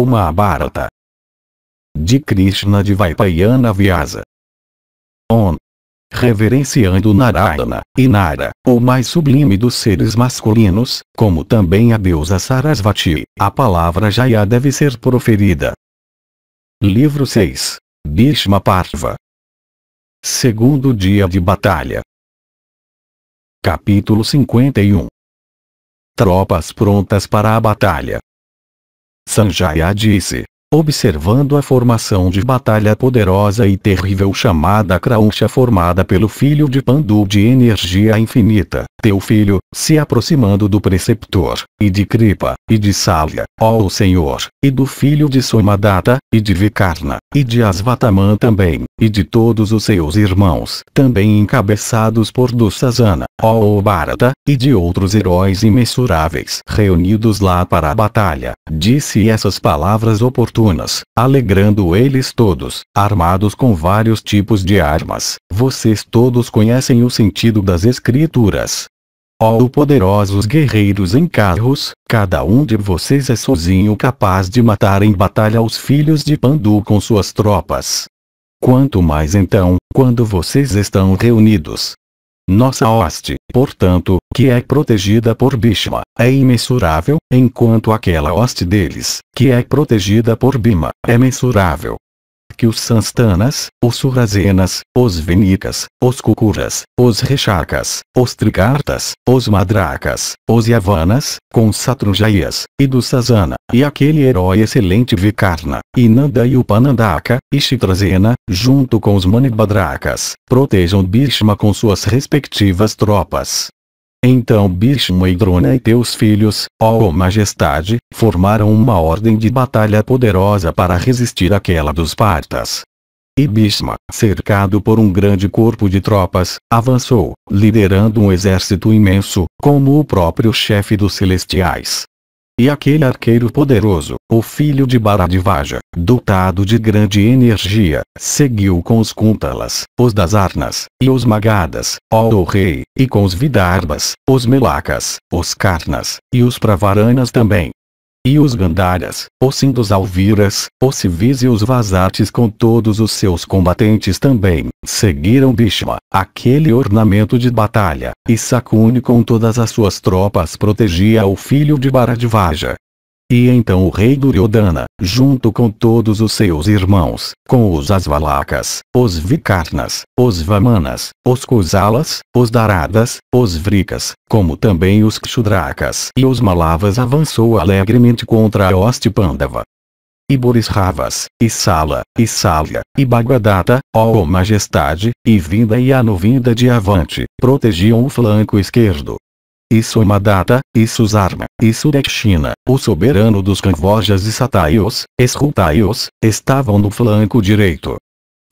ou Mahabharata. De Krishna de Vaipayana Vyasa. On. Reverenciando Narayana, e Nara, o mais sublime dos seres masculinos, como também a deusa Sarasvati, a palavra Jaya deve ser proferida. Livro 6. Bhishma Parva. Segundo dia de batalha. Capítulo 51 Tropas prontas para a batalha. Sanjaya disse observando a formação de batalha poderosa e terrível chamada Krauncha formada pelo filho de Pandu de energia infinita, teu filho, se aproximando do preceptor, e de Kripa, e de Salya, ó o Senhor, e do filho de Somadatta, e de Vikarna, e de Asvataman também, e de todos os seus irmãos, também encabeçados por Dussasana, ó Bharata, e de outros heróis imensuráveis reunidos lá para a batalha, disse essas palavras oportunas fortunas, alegrando eles todos, armados com vários tipos de armas. Vocês todos conhecem o sentido das escrituras. Ó oh, poderosos guerreiros em carros, cada um de vocês é sozinho capaz de matar em batalha os filhos de Pandu com suas tropas. Quanto mais então, quando vocês estão reunidos, nossa hoste, portanto, que é protegida por Bhishma, é imensurável, enquanto aquela hoste deles, que é protegida por Bima, é mensurável que os Sanstanas, os Surazenas, os Venicas, os Kukuras, os Rechacas, os Trigartas, os Madracas, os Yavanas, com Satrujaias, e do Sazana, e aquele herói excelente Vikarna, e Nanda e Upanandaka, e Chitrazena, junto com os manibadracas protejam Bhishma com suas respectivas tropas. Então Bishma e Drona e teus filhos, ó oh majestade, formaram uma ordem de batalha poderosa para resistir àquela dos partas. E Bishma, cercado por um grande corpo de tropas, avançou, liderando um exército imenso, como o próprio chefe dos celestiais. E aquele arqueiro poderoso, o filho de Baradivaja, dotado de grande energia, seguiu com os Kuntalas, os Dasarnas, e os Magadas, ó o rei, e com os Vidarbas, os Melacas, os Karnas, e os Pravaranas também e os Gandharas, os Sindos Alviras, os Civis e os Vazates com todos os seus combatentes também, seguiram Bhishma, aquele ornamento de batalha, e Sakuni com todas as suas tropas protegia o filho de Baradvaja. E então o rei Duryodhana, junto com todos os seus irmãos, com os Asvalacas, os Vikarnas, os Vamanas, os Kusalas, os Daradas, os Vrikas, como também os Kshudrakas e os Malavas avançou alegremente contra hoste Pandava. E Borisravas, e Sala, e Salya, e Bhagadatta, ó Majestade, e vinda e a novinda de avante, protegiam o flanco esquerdo, isso é Madata, isso Zarma, isso é Dakshina, o soberano dos Kanvojas e Satayos, Esrutayos, estavam no flanco direito.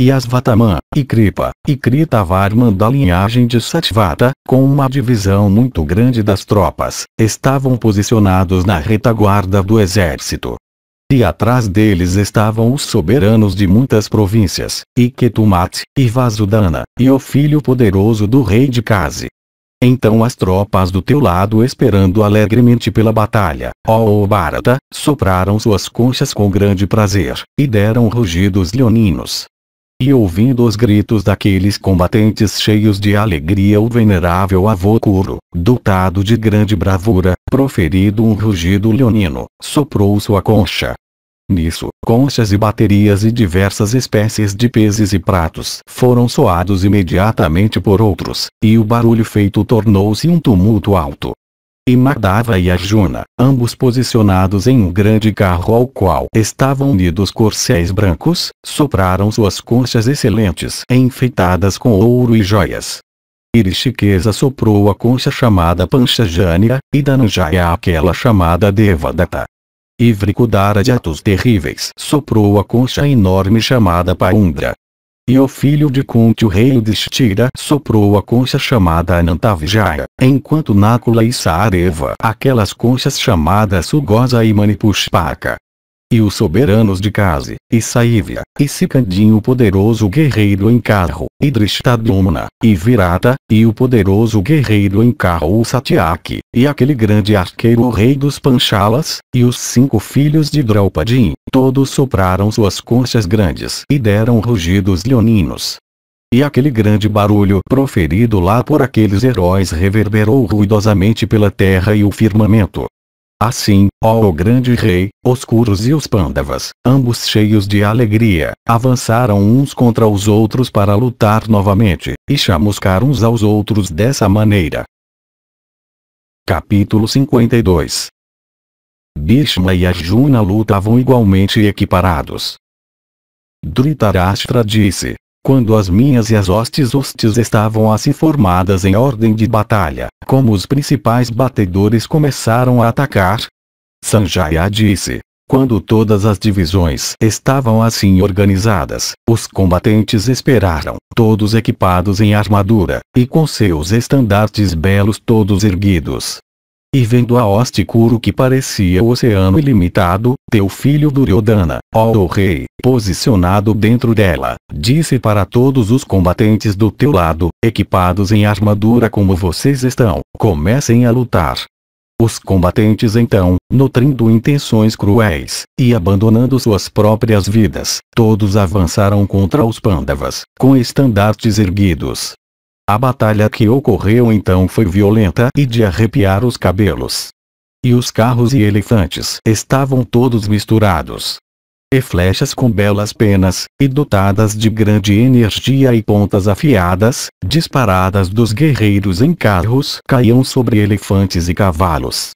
E as Vataman, e Kripa, e Kritavarman da linhagem de Satvata, com uma divisão muito grande das tropas, estavam posicionados na retaguarda do exército. E atrás deles estavam os soberanos de muitas províncias, e Ketumat, e Vasudana, e o filho poderoso do rei de Kasi, então as tropas do teu lado esperando alegremente pela batalha, ó oh, Bharata, sopraram suas conchas com grande prazer, e deram rugidos leoninos. E ouvindo os gritos daqueles combatentes cheios de alegria o venerável avô Kuro, dotado de grande bravura, proferido um rugido leonino, soprou sua concha, Nisso, conchas e baterias e diversas espécies de pezes e pratos foram soados imediatamente por outros, e o barulho feito tornou-se um tumulto alto. E Madava e Arjuna, ambos posicionados em um grande carro ao qual estavam unidos corcéis brancos, sopraram suas conchas excelentes enfeitadas com ouro e joias. Irishikesa soprou a concha chamada Panchajanya e Dananjaya aquela chamada Devadatta. Ivrico dara de atos terríveis. Soprou a concha enorme chamada Paundra. E o filho de Kunti o rei Yudhishthira soprou a concha chamada Anantavijaya, enquanto Nakula e Saareva aquelas conchas chamadas Sugosa e Manipushpaka, e os soberanos de Case, e Saívia, e Sicandinho o poderoso guerreiro em carro, e Dristadumna, e Virata, e o poderoso guerreiro em carro o Satyaki, e aquele grande arqueiro o rei dos Panchalas, e os cinco filhos de Draupadi, todos sopraram suas conchas grandes e deram rugidos leoninos. E aquele grande barulho proferido lá por aqueles heróis reverberou ruidosamente pela terra e o firmamento, Assim, ó o grande rei, os curos e os Pandavas, ambos cheios de alegria, avançaram uns contra os outros para lutar novamente, e chamuscar uns aos outros dessa maneira. Capítulo 52 Bhishma e Arjuna lutavam igualmente equiparados. Dhritarashtra disse, quando as minhas e as hostes hostes estavam assim formadas em ordem de batalha, como os principais batedores começaram a atacar, Sanjaya disse, quando todas as divisões estavam assim organizadas, os combatentes esperaram, todos equipados em armadura, e com seus estandartes belos todos erguidos, e vendo a hoste Kuro que parecia o oceano ilimitado, teu filho Duryodhana, ó o rei, posicionado dentro dela, disse para todos os combatentes do teu lado, equipados em armadura como vocês estão, comecem a lutar. Os combatentes então, nutrindo intenções cruéis, e abandonando suas próprias vidas, todos avançaram contra os Pandavas, com estandartes erguidos, a batalha que ocorreu então foi violenta e de arrepiar os cabelos. E os carros e elefantes estavam todos misturados. E flechas com belas penas, e dotadas de grande energia e pontas afiadas, disparadas dos guerreiros em carros caíam sobre elefantes e cavalos.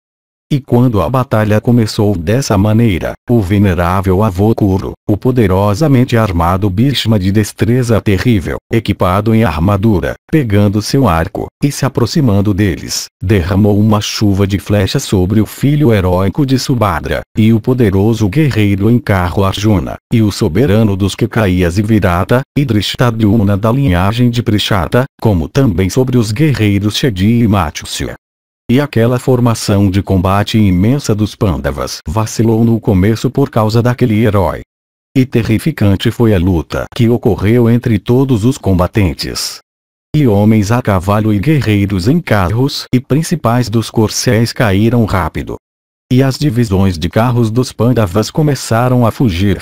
E quando a batalha começou dessa maneira, o venerável avô Kuro, o poderosamente armado Bhishma de destreza terrível, equipado em armadura, pegando seu arco, e se aproximando deles, derramou uma chuva de flechas sobre o filho heróico de Subhadra, e o poderoso guerreiro em carro Arjuna, e o soberano dos Kekaias e Virata, e Drishtadyumna da linhagem de Prishata, como também sobre os guerreiros Shedi e Matsya, e aquela formação de combate imensa dos Pandavas vacilou no começo por causa daquele herói. E terrificante foi a luta que ocorreu entre todos os combatentes. E homens a cavalo e guerreiros em carros e principais dos corcéis caíram rápido. E as divisões de carros dos Pandavas começaram a fugir,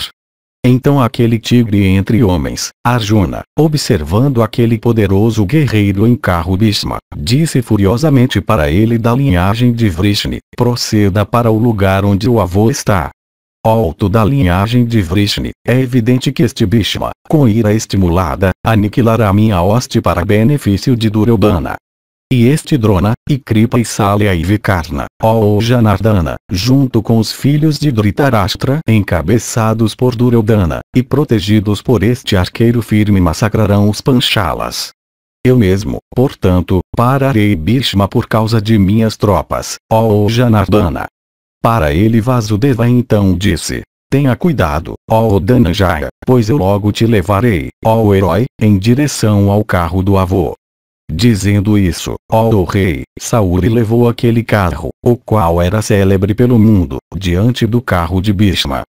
então aquele tigre entre homens, Arjuna, observando aquele poderoso guerreiro em carro Bhishma, disse furiosamente para ele da linhagem de Vrishni, proceda para o lugar onde o avô está. Alto da linhagem de Vrishni, é evidente que este Bhishma, com ira estimulada, aniquilará minha hoste para benefício de Duryodhana e este Drona, e Kripa e Salya e Vikarna, ó oh Janardana, junto com os filhos de Dhritarashtra encabeçados por Duryodhana, e protegidos por este arqueiro firme massacrarão os Panchalas. Eu mesmo, portanto, pararei Bhishma por causa de minhas tropas, ó oh Janardana. Para ele Vasudeva então disse, Tenha cuidado, ó Dhananjaya, pois eu logo te levarei, ó herói, em direção ao carro do avô. Dizendo isso, ó oh, rei, Saúl levou aquele carro, o qual era célebre pelo mundo, diante do carro de Bhishma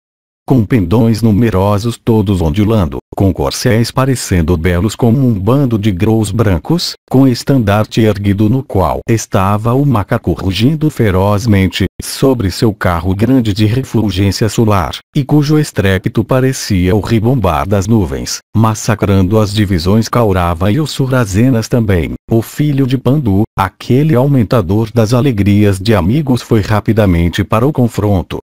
com pendões numerosos todos ondulando, com corcéis parecendo belos como um bando de grous brancos, com estandarte erguido no qual estava o macaco rugindo ferozmente, sobre seu carro grande de refulgência solar, e cujo estrépito parecia o ribombar das nuvens, massacrando as divisões Caurava e os Surazenas também. O filho de Pandu, aquele aumentador das alegrias de amigos foi rapidamente para o confronto,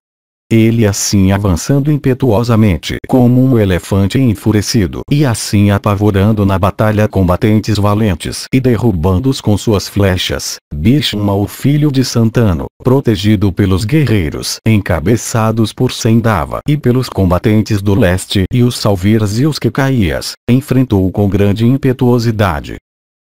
ele assim avançando impetuosamente como um elefante enfurecido e assim apavorando na batalha combatentes valentes e derrubando-os com suas flechas. Bishma o filho de Santano, protegido pelos guerreiros encabeçados por Sendava e pelos combatentes do leste e os salviras e os que caías, enfrentou com grande impetuosidade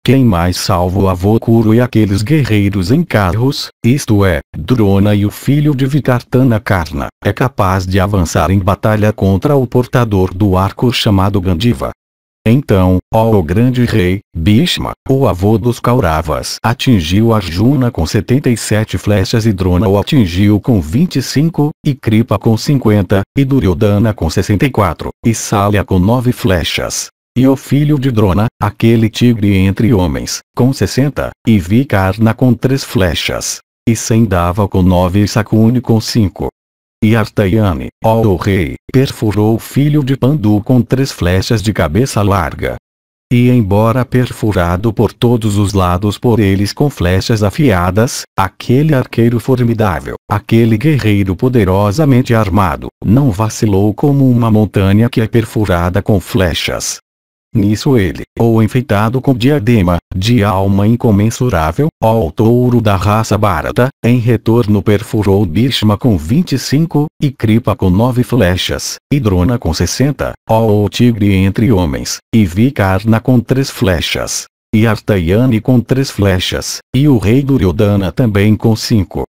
quem mais salva o avô Kuro e aqueles guerreiros em carros, isto é, Drona e o filho de Vikartana Karna, é capaz de avançar em batalha contra o portador do arco chamado Gandiva. Então, ó grande rei, Bhishma, o avô dos Kauravas, atingiu Arjuna com 77 flechas e Drona o atingiu com 25, e Kripa com 50, e Duryodhana com 64, e Salya com 9 flechas, e o filho de Drona, aquele tigre entre homens, com sessenta, e Vicarna com três flechas. E Sendava com nove e Sakuni com cinco. E Artayane, ó o rei, perfurou o filho de Pandu com três flechas de cabeça larga. E embora perfurado por todos os lados por eles com flechas afiadas, aquele arqueiro formidável, aquele guerreiro poderosamente armado, não vacilou como uma montanha que é perfurada com flechas. Nisso ele, ou enfeitado com diadema, de alma incomensurável, ó touro da raça Bharata, em retorno perfurou Bhishma com 25, e Kripa com 9 flechas, e Drona com 60, ó tigre entre homens, e Vikarna com 3 flechas, e Artayani com 3 flechas, e o rei Duryodhana também com 5.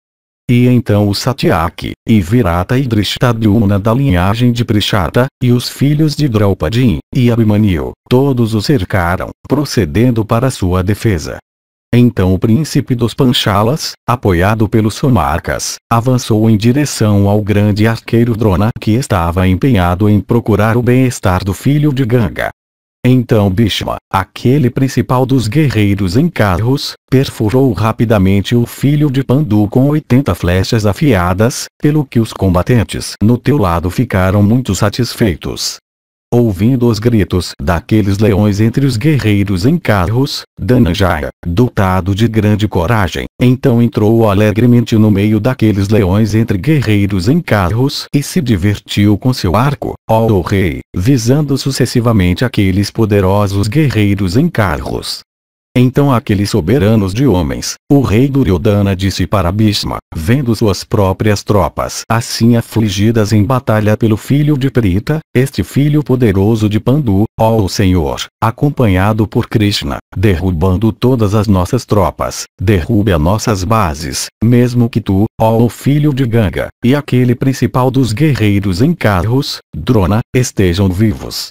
E então o Satyaki, e Virata e Drishtadyumna da linhagem de Prishata, e os filhos de Draupadi, e Abhimanyu, todos o cercaram, procedendo para sua defesa. Então o príncipe dos Panchalas, apoiado pelos Somarcas, avançou em direção ao grande arqueiro Drona que estava empenhado em procurar o bem-estar do filho de Ganga. Então Bhishma, aquele principal dos guerreiros em carros, Perfurou rapidamente o filho de Pandu com 80 flechas afiadas, pelo que os combatentes no teu lado ficaram muito satisfeitos. Ouvindo os gritos daqueles leões entre os guerreiros em carros, Dananjaya, dotado de grande coragem, então entrou alegremente no meio daqueles leões entre guerreiros em carros e se divertiu com seu arco, ó rei, visando sucessivamente aqueles poderosos guerreiros em carros. Então aqueles soberanos de homens, o rei Duryodhana disse para Bhishma, vendo suas próprias tropas assim afligidas em batalha pelo filho de Prita, este filho poderoso de Pandu, ó o Senhor, acompanhado por Krishna, derrubando todas as nossas tropas, derrube as nossas bases, mesmo que tu, ó o filho de Ganga, e aquele principal dos guerreiros em carros, Drona, estejam vivos.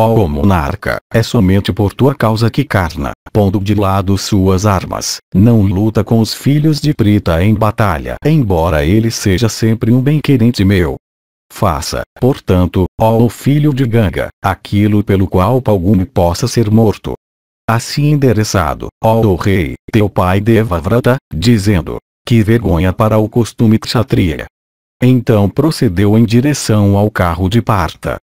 Ó monarca, é somente por tua causa que Karna, pondo de lado suas armas, não luta com os filhos de Prita em batalha, embora ele seja sempre um bem-querente meu. Faça, portanto, ó filho de Ganga, aquilo pelo qual Palgume possa ser morto. Assim endereçado, ó rei, teu pai Devavrata, dizendo, que vergonha para o costume kshatriya. Então procedeu em direção ao carro de Parta,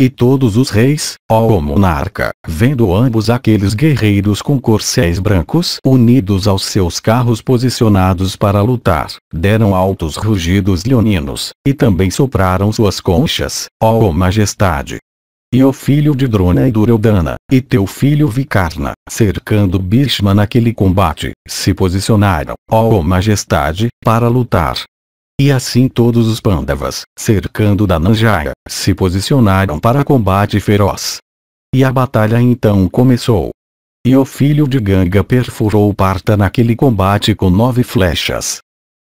e todos os reis, ó monarca, vendo ambos aqueles guerreiros com corcéis brancos unidos aos seus carros posicionados para lutar, deram altos rugidos leoninos, e também sopraram suas conchas, ó majestade. E o filho de Drona e Duryodhana, e teu filho Vikarna, cercando Bhishma naquele combate, se posicionaram, ó majestade, para lutar. E assim todos os Pandavas, cercando Dananjaya, se posicionaram para combate feroz. E a batalha então começou. E o filho de Ganga perfurou Parta naquele combate com nove flechas.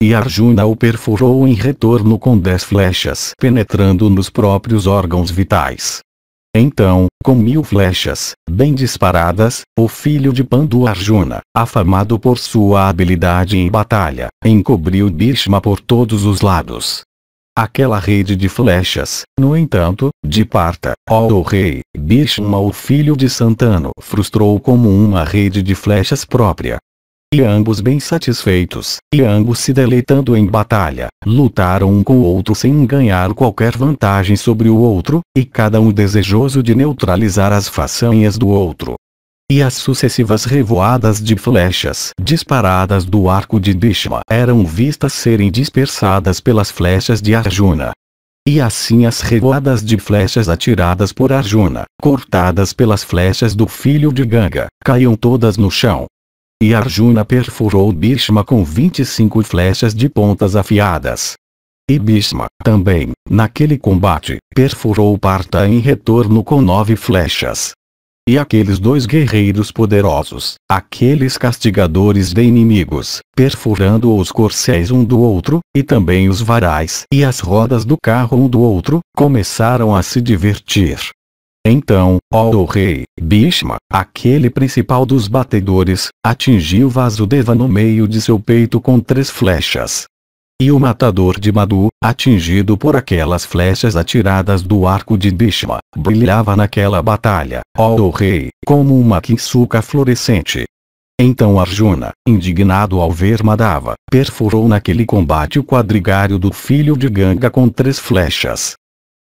E Arjuna o perfurou em retorno com dez flechas penetrando nos próprios órgãos vitais. Então, com mil flechas, bem disparadas, o filho de Pandu Arjuna, afamado por sua habilidade em batalha, encobriu Bhishma por todos os lados. Aquela rede de flechas, no entanto, de parta, ó o rei, Bhishma o filho de Santano frustrou como uma rede de flechas própria, e ambos bem satisfeitos, e ambos se deleitando em batalha, lutaram um com o outro sem ganhar qualquer vantagem sobre o outro, e cada um desejoso de neutralizar as façanhas do outro. E as sucessivas revoadas de flechas disparadas do arco de Bhishma eram vistas serem dispersadas pelas flechas de Arjuna. E assim as revoadas de flechas atiradas por Arjuna, cortadas pelas flechas do filho de Ganga, caíam todas no chão, e Arjuna perfurou Bhishma com 25 flechas de pontas afiadas. E Bhishma, também, naquele combate, perfurou Parta em retorno com nove flechas. E aqueles dois guerreiros poderosos, aqueles castigadores de inimigos, perfurando os corcéis um do outro, e também os varais e as rodas do carro um do outro, começaram a se divertir. Então, ó o rei, Bhishma, aquele principal dos batedores, atingiu Vasudeva no meio de seu peito com três flechas. E o matador de Madhu, atingido por aquelas flechas atiradas do arco de Bhishma, brilhava naquela batalha, ó o rei, como uma quinsuca fluorescente. Então Arjuna, indignado ao ver Madhava, perfurou naquele combate o quadrigário do filho de Ganga com três flechas,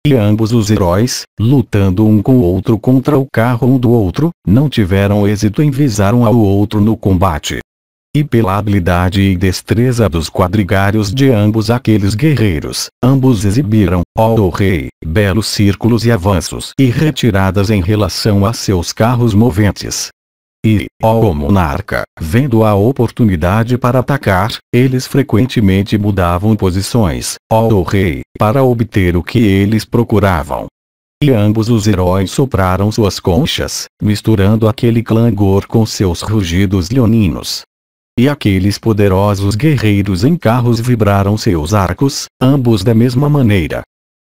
e ambos os heróis, lutando um com o outro contra o carro um do outro, não tiveram êxito em visar um ao outro no combate. E pela habilidade e destreza dos quadrigários de ambos aqueles guerreiros, ambos exibiram, ó do rei, belos círculos e avanços e retiradas em relação a seus carros moventes, e, ao monarca, vendo a oportunidade para atacar, eles frequentemente mudavam posições, ao rei, para obter o que eles procuravam. E ambos os heróis sopraram suas conchas, misturando aquele clangor com seus rugidos leoninos. E aqueles poderosos guerreiros em carros vibraram seus arcos, ambos da mesma maneira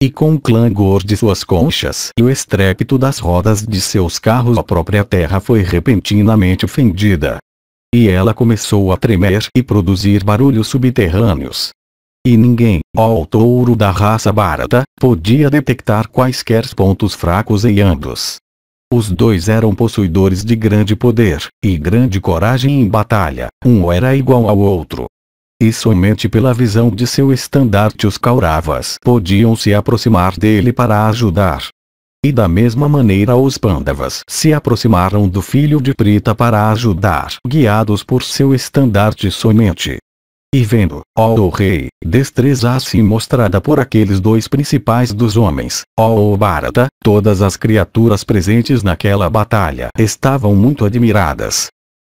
e com o clangor de suas conchas e o estrépito das rodas de seus carros a própria terra foi repentinamente fendida E ela começou a tremer e produzir barulhos subterrâneos. E ninguém, ó touro da raça barata, podia detectar quaisquer pontos fracos em ambos. Os dois eram possuidores de grande poder, e grande coragem em batalha, um era igual ao outro, e somente pela visão de seu estandarte os Kauravas podiam se aproximar dele para ajudar. E da mesma maneira os Pandavas se aproximaram do filho de Prita para ajudar, guiados por seu estandarte somente. E vendo, ó o rei, destreza assim mostrada por aqueles dois principais dos homens, ó o Bharata, todas as criaturas presentes naquela batalha estavam muito admiradas,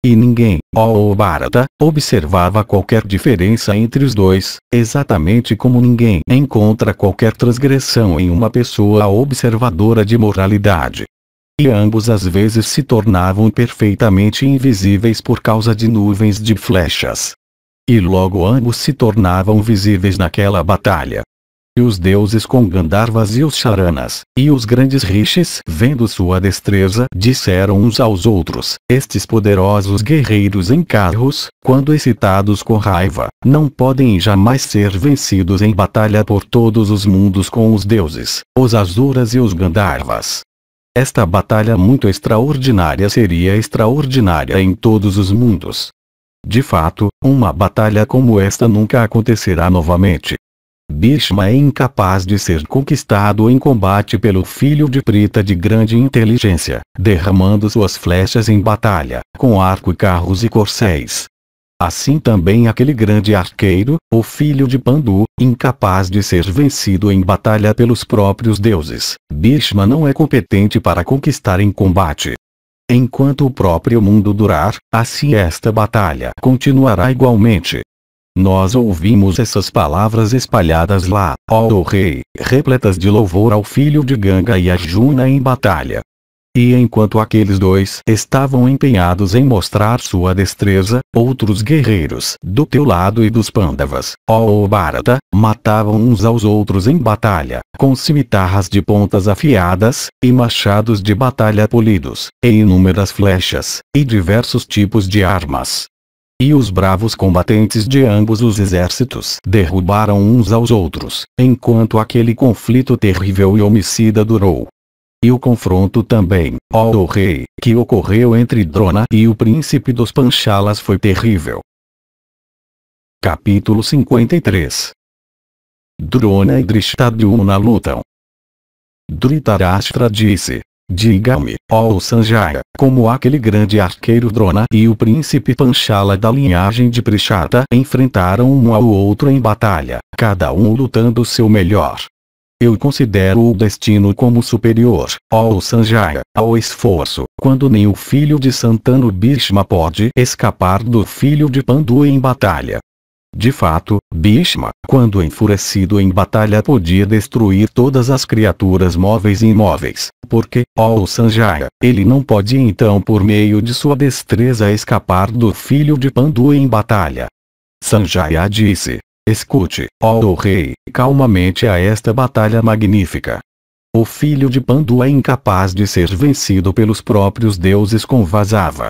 e ninguém, ó Bharata, observava qualquer diferença entre os dois, exatamente como ninguém encontra qualquer transgressão em uma pessoa observadora de moralidade e ambos às vezes se tornavam perfeitamente invisíveis por causa de nuvens de flechas. E logo ambos se tornavam visíveis naquela batalha. E os deuses com Gandharvas e os Charanas, e os grandes rishis, vendo sua destreza, disseram uns aos outros, estes poderosos guerreiros em carros, quando excitados com raiva, não podem jamais ser vencidos em batalha por todos os mundos com os deuses, os azuras e os Gandharvas. Esta batalha muito extraordinária seria extraordinária em todos os mundos. De fato, uma batalha como esta nunca acontecerá novamente, Bhishma é incapaz de ser conquistado em combate pelo filho de Prita de grande inteligência, derramando suas flechas em batalha, com arco e carros e corcéis. Assim também aquele grande arqueiro, o filho de Pandu, incapaz de ser vencido em batalha pelos próprios deuses, Bhishma não é competente para conquistar em combate. Enquanto o próprio mundo durar, assim esta batalha continuará igualmente. Nós ouvimos essas palavras espalhadas lá, ó rei, repletas de louvor ao filho de Ganga e a Juna em batalha. E enquanto aqueles dois estavam empenhados em mostrar sua destreza, outros guerreiros do teu lado e dos Pandavas, ó Bharata, matavam uns aos outros em batalha, com cimitarras de pontas afiadas, e machados de batalha polidos, e inúmeras flechas, e diversos tipos de armas. E os bravos combatentes de ambos os exércitos derrubaram uns aos outros, enquanto aquele conflito terrível e homicida durou. E o confronto também, ó oh, rei, que ocorreu entre Drona e o príncipe dos Panchalas foi terrível. Capítulo 53 Drona e Drishtadyumna lutam. Dhritarashtra disse, Diga-me, ó oh Sanjaya, como aquele grande arqueiro Drona e o príncipe Panchala da linhagem de Prishata enfrentaram um ao outro em batalha, cada um lutando seu melhor. Eu considero o destino como superior, ó oh Sanjaya, ao esforço, quando nem o filho de Santano Bhishma pode escapar do filho de Pandu em batalha. De fato, Bhishma, quando enfurecido em batalha podia destruir todas as criaturas móveis e imóveis, porque, ó Sanjaya, ele não pode então por meio de sua destreza escapar do filho de Pandu em batalha. Sanjaya disse, escute, ó rei, calmamente a esta batalha magnífica. O filho de Pandu é incapaz de ser vencido pelos próprios deuses com Vazava.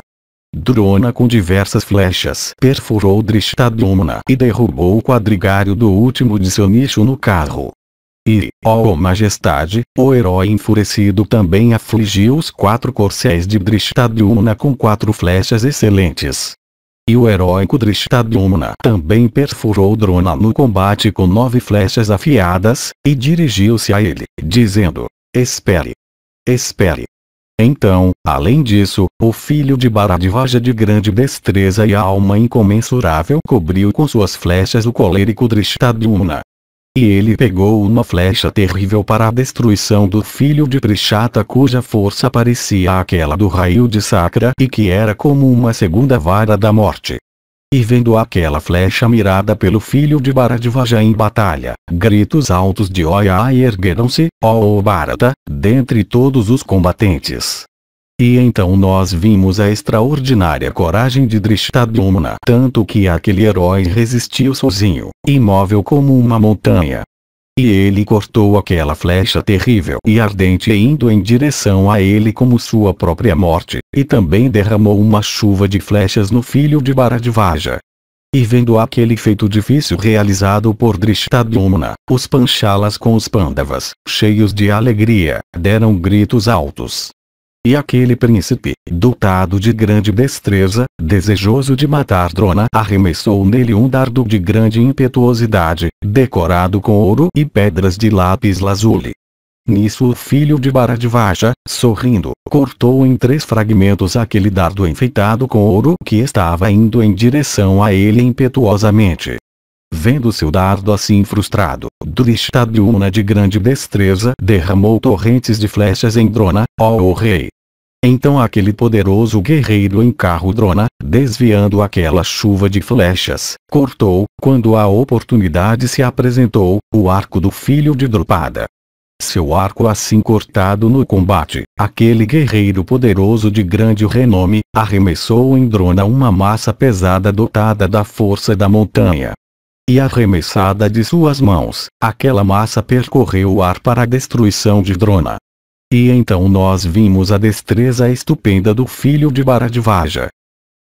Drona com diversas flechas perfurou Drishtadyumna e derrubou o quadrigário do último de seu nicho no carro. E, ó oh majestade, o herói enfurecido também afligiu os quatro corcéis de Drishtadyumna com quatro flechas excelentes. E o heróico Drishtadyumna também perfurou Drona no combate com nove flechas afiadas, e dirigiu-se a ele, dizendo, espere. Espere, então, além disso, o filho de Baradivaja de grande destreza e alma incomensurável cobriu com suas flechas o colérico Drishtadyumna. E ele pegou uma flecha terrível para a destruição do filho de Prishata cuja força parecia aquela do raio de Sacra e que era como uma segunda vara da morte. E vendo aquela flecha mirada pelo filho de Bharadvaja em batalha, gritos altos de Oya ergueram-se, ó Bharata, dentre todos os combatentes. E então nós vimos a extraordinária coragem de Drishtabhumna, tanto que aquele herói resistiu sozinho, imóvel como uma montanha, e ele cortou aquela flecha terrível e ardente indo em direção a ele como sua própria morte, e também derramou uma chuva de flechas no filho de Bharadvaja. E vendo aquele feito difícil realizado por Drishtadyumna, os Panchalas com os Pandavas, cheios de alegria, deram gritos altos, e aquele príncipe, dotado de grande destreza, desejoso de matar Drona, arremessou nele um dardo de grande impetuosidade, decorado com ouro e pedras de lápis lazuli. Nisso o filho de Baradvaja, sorrindo, cortou em três fragmentos aquele dardo enfeitado com ouro que estava indo em direção a ele impetuosamente. Vendo seu dardo assim frustrado, Drishtadyumna de grande destreza derramou torrentes de flechas em Drona, ó rei. Então aquele poderoso guerreiro carro Drona, desviando aquela chuva de flechas, cortou, quando a oportunidade se apresentou, o arco do filho de Drupada. Seu arco assim cortado no combate, aquele guerreiro poderoso de grande renome, arremessou em Drona uma massa pesada dotada da força da montanha, e arremessada de suas mãos, aquela massa percorreu o ar para a destruição de Drona. E então nós vimos a destreza estupenda do filho de Baradvaja.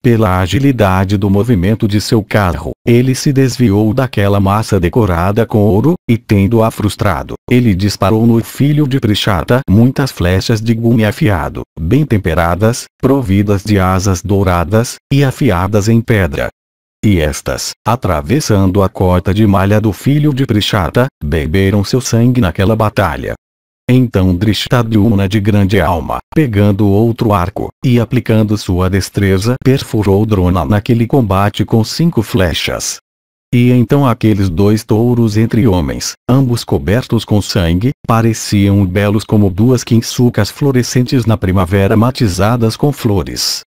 Pela agilidade do movimento de seu carro, ele se desviou daquela massa decorada com ouro, e tendo-a frustrado, ele disparou no filho de Prishata muitas flechas de gume afiado, bem temperadas, providas de asas douradas, e afiadas em pedra e estas, atravessando a cota de malha do filho de Prishata, beberam seu sangue naquela batalha. Então Drishtadyumna de grande alma, pegando outro arco, e aplicando sua destreza perfurou Drona naquele combate com cinco flechas. E então aqueles dois touros entre homens, ambos cobertos com sangue, pareciam belos como duas quinsucas florescentes na primavera matizadas com flores.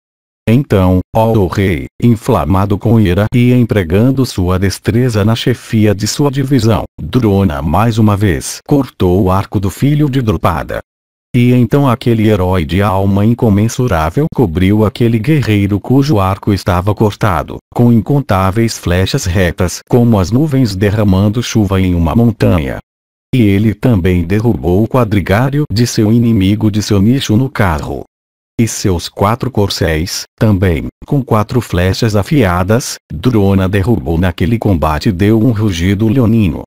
Então, ó rei, inflamado com ira e empregando sua destreza na chefia de sua divisão, Drona mais uma vez cortou o arco do filho de Drupada. E então aquele herói de alma incomensurável cobriu aquele guerreiro cujo arco estava cortado, com incontáveis flechas retas como as nuvens derramando chuva em uma montanha. E ele também derrubou o quadrigário de seu inimigo de seu nicho no carro, e seus quatro corcéis, também, com quatro flechas afiadas, Drona derrubou naquele combate e deu um rugido leonino.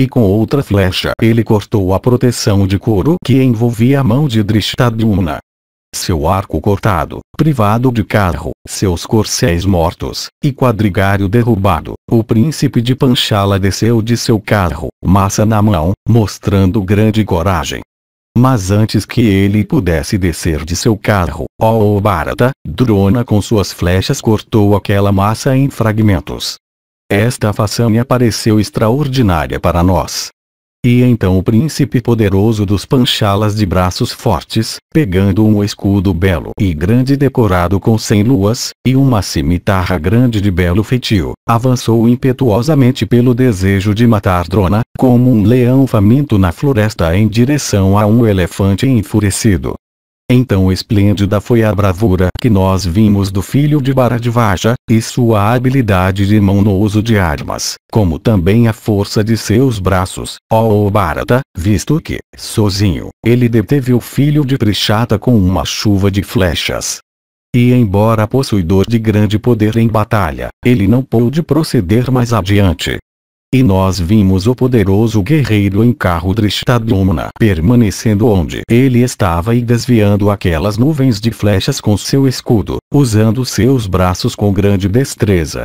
E com outra flecha ele cortou a proteção de couro que envolvia a mão de Drishtadyumna. Seu arco cortado, privado de carro, seus corcéis mortos, e quadrigário derrubado, o príncipe de Panchala desceu de seu carro, massa na mão, mostrando grande coragem. Mas antes que ele pudesse descer de seu carro, ó oh Drona com suas flechas cortou aquela massa em fragmentos. Esta façanha pareceu extraordinária para nós, e então o príncipe poderoso dos panchalas de braços fortes, pegando um escudo belo e grande decorado com cem luas, e uma cimitarra grande de belo feitio, avançou impetuosamente pelo desejo de matar Drona, como um leão faminto na floresta em direção a um elefante enfurecido. Então esplêndida foi a bravura que nós vimos do filho de Baradvaja e sua habilidade de mão no uso de armas, como também a força de seus braços, ó oh Bharata, visto que, sozinho, ele deteve o filho de Prishata com uma chuva de flechas. E embora possuidor de grande poder em batalha, ele não pôde proceder mais adiante, e nós vimos o poderoso guerreiro em carro Drishtadyumna permanecendo onde ele estava e desviando aquelas nuvens de flechas com seu escudo, usando seus braços com grande destreza.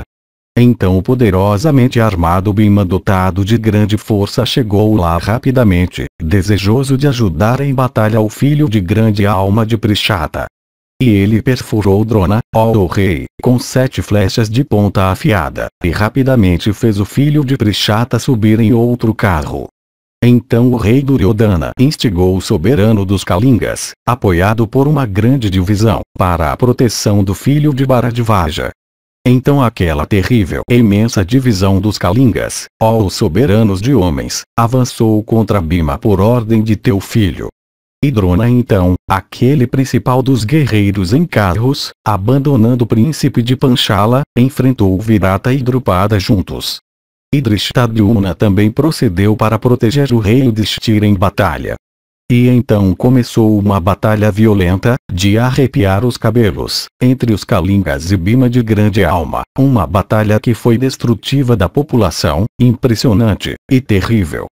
Então o poderosamente armado Bima dotado de grande força chegou lá rapidamente, desejoso de ajudar em batalha o filho de grande alma de Prishata. E ele perfurou Drona, ó o rei, com sete flechas de ponta afiada, e rapidamente fez o filho de Prishata subir em outro carro. Então o rei Duryodhana instigou o soberano dos Kalingas, apoiado por uma grande divisão, para a proteção do filho de Bharadvaja. Então aquela terrível e imensa divisão dos Kalingas, ó os soberanos de homens, avançou contra Bima por ordem de teu filho, Hidrona então, aquele principal dos guerreiros em carros, abandonando o príncipe de Panchala, enfrentou Virata e Drupada juntos. Idrishtadyumna também procedeu para proteger o rei Yudhishthira em batalha. E então começou uma batalha violenta, de arrepiar os cabelos, entre os Kalingas e Bima de grande alma, uma batalha que foi destrutiva da população, impressionante, e terrível.